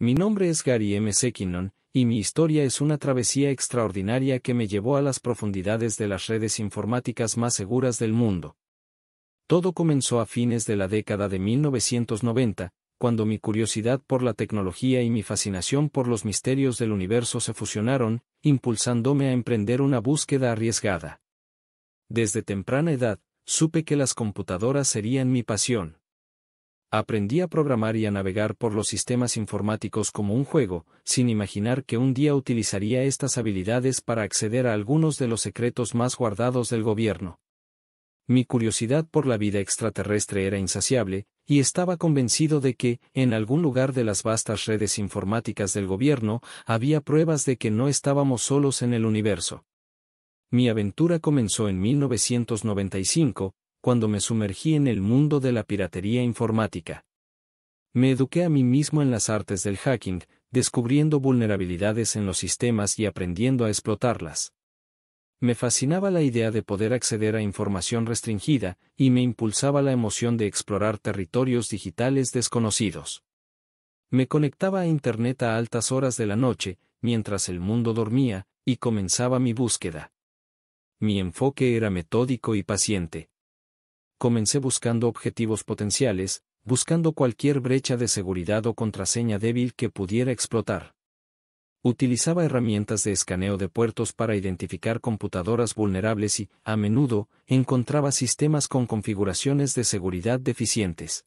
Mi nombre es Gary M. Sekinon, y mi historia es una travesía extraordinaria que me llevó a las profundidades de las redes informáticas más seguras del mundo. Todo comenzó a fines de la década de 1990, cuando mi curiosidad por la tecnología y mi fascinación por los misterios del universo se fusionaron, impulsándome a emprender una búsqueda arriesgada. Desde temprana edad, supe que las computadoras serían mi pasión. Aprendí a programar y a navegar por los sistemas informáticos como un juego, sin imaginar que un día utilizaría estas habilidades para acceder a algunos de los secretos más guardados del gobierno. Mi curiosidad por la vida extraterrestre era insaciable, y estaba convencido de que, en algún lugar de las vastas redes informáticas del gobierno, había pruebas de que no estábamos solos en el universo. Mi aventura comenzó en 1995, cuando me sumergí en el mundo de la piratería informática. Me eduqué a mí mismo en las artes del hacking, descubriendo vulnerabilidades en los sistemas y aprendiendo a explotarlas. Me fascinaba la idea de poder acceder a información restringida, y me impulsaba la emoción de explorar territorios digitales desconocidos. Me conectaba a Internet a altas horas de la noche, mientras el mundo dormía, y comenzaba mi búsqueda. Mi enfoque era metódico y paciente comencé buscando objetivos potenciales, buscando cualquier brecha de seguridad o contraseña débil que pudiera explotar. Utilizaba herramientas de escaneo de puertos para identificar computadoras vulnerables y, a menudo, encontraba sistemas con configuraciones de seguridad deficientes.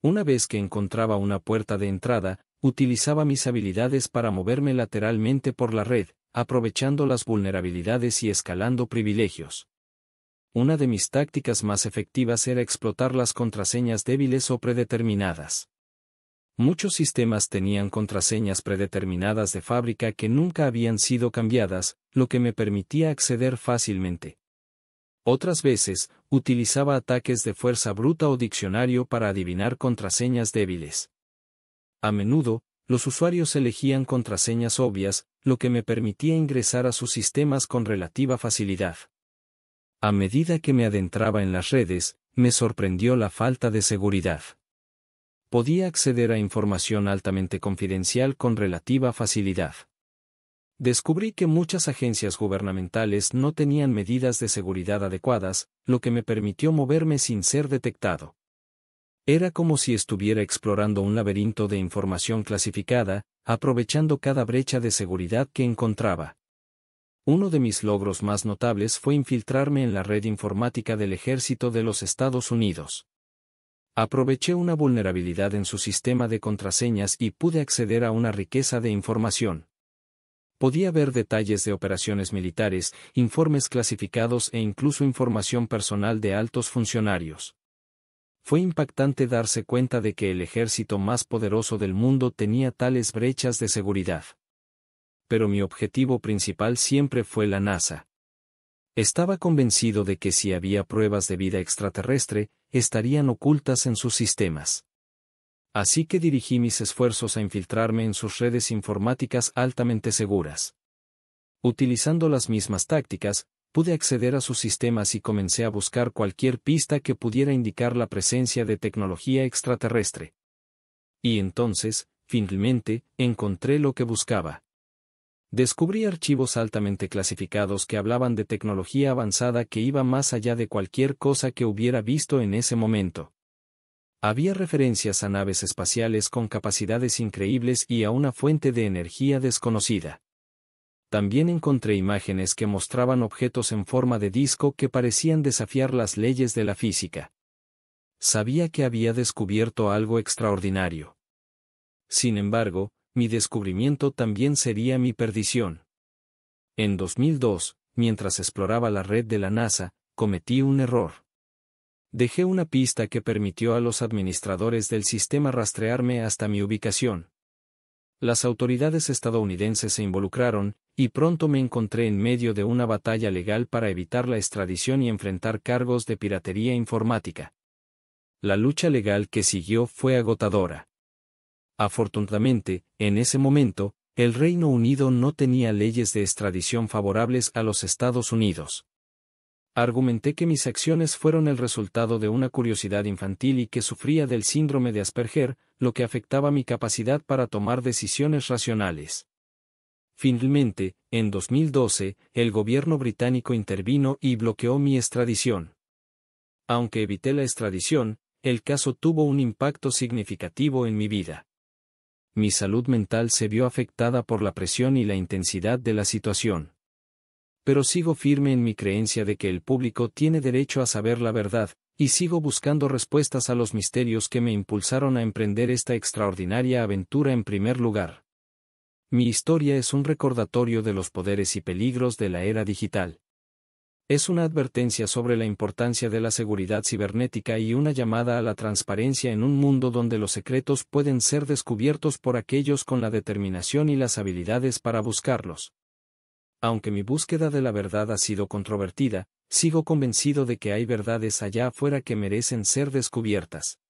Una vez que encontraba una puerta de entrada, utilizaba mis habilidades para moverme lateralmente por la red, aprovechando las vulnerabilidades y escalando privilegios una de mis tácticas más efectivas era explotar las contraseñas débiles o predeterminadas. Muchos sistemas tenían contraseñas predeterminadas de fábrica que nunca habían sido cambiadas, lo que me permitía acceder fácilmente. Otras veces, utilizaba ataques de fuerza bruta o diccionario para adivinar contraseñas débiles. A menudo, los usuarios elegían contraseñas obvias, lo que me permitía ingresar a sus sistemas con relativa facilidad. A medida que me adentraba en las redes, me sorprendió la falta de seguridad. Podía acceder a información altamente confidencial con relativa facilidad. Descubrí que muchas agencias gubernamentales no tenían medidas de seguridad adecuadas, lo que me permitió moverme sin ser detectado. Era como si estuviera explorando un laberinto de información clasificada, aprovechando cada brecha de seguridad que encontraba. Uno de mis logros más notables fue infiltrarme en la red informática del ejército de los Estados Unidos. Aproveché una vulnerabilidad en su sistema de contraseñas y pude acceder a una riqueza de información. Podía ver detalles de operaciones militares, informes clasificados e incluso información personal de altos funcionarios. Fue impactante darse cuenta de que el ejército más poderoso del mundo tenía tales brechas de seguridad pero mi objetivo principal siempre fue la NASA. Estaba convencido de que si había pruebas de vida extraterrestre, estarían ocultas en sus sistemas. Así que dirigí mis esfuerzos a infiltrarme en sus redes informáticas altamente seguras. Utilizando las mismas tácticas, pude acceder a sus sistemas y comencé a buscar cualquier pista que pudiera indicar la presencia de tecnología extraterrestre. Y entonces, finalmente, encontré lo que buscaba. Descubrí archivos altamente clasificados que hablaban de tecnología avanzada que iba más allá de cualquier cosa que hubiera visto en ese momento. Había referencias a naves espaciales con capacidades increíbles y a una fuente de energía desconocida. También encontré imágenes que mostraban objetos en forma de disco que parecían desafiar las leyes de la física. Sabía que había descubierto algo extraordinario. Sin embargo, mi descubrimiento también sería mi perdición. En 2002, mientras exploraba la red de la NASA, cometí un error. Dejé una pista que permitió a los administradores del sistema rastrearme hasta mi ubicación. Las autoridades estadounidenses se involucraron, y pronto me encontré en medio de una batalla legal para evitar la extradición y enfrentar cargos de piratería informática. La lucha legal que siguió fue agotadora. Afortunadamente, en ese momento, el Reino Unido no tenía leyes de extradición favorables a los Estados Unidos. Argumenté que mis acciones fueron el resultado de una curiosidad infantil y que sufría del síndrome de Asperger, lo que afectaba mi capacidad para tomar decisiones racionales. Finalmente, en 2012, el gobierno británico intervino y bloqueó mi extradición. Aunque evité la extradición, el caso tuvo un impacto significativo en mi vida mi salud mental se vio afectada por la presión y la intensidad de la situación. Pero sigo firme en mi creencia de que el público tiene derecho a saber la verdad, y sigo buscando respuestas a los misterios que me impulsaron a emprender esta extraordinaria aventura en primer lugar. Mi historia es un recordatorio de los poderes y peligros de la era digital. Es una advertencia sobre la importancia de la seguridad cibernética y una llamada a la transparencia en un mundo donde los secretos pueden ser descubiertos por aquellos con la determinación y las habilidades para buscarlos. Aunque mi búsqueda de la verdad ha sido controvertida, sigo convencido de que hay verdades allá afuera que merecen ser descubiertas.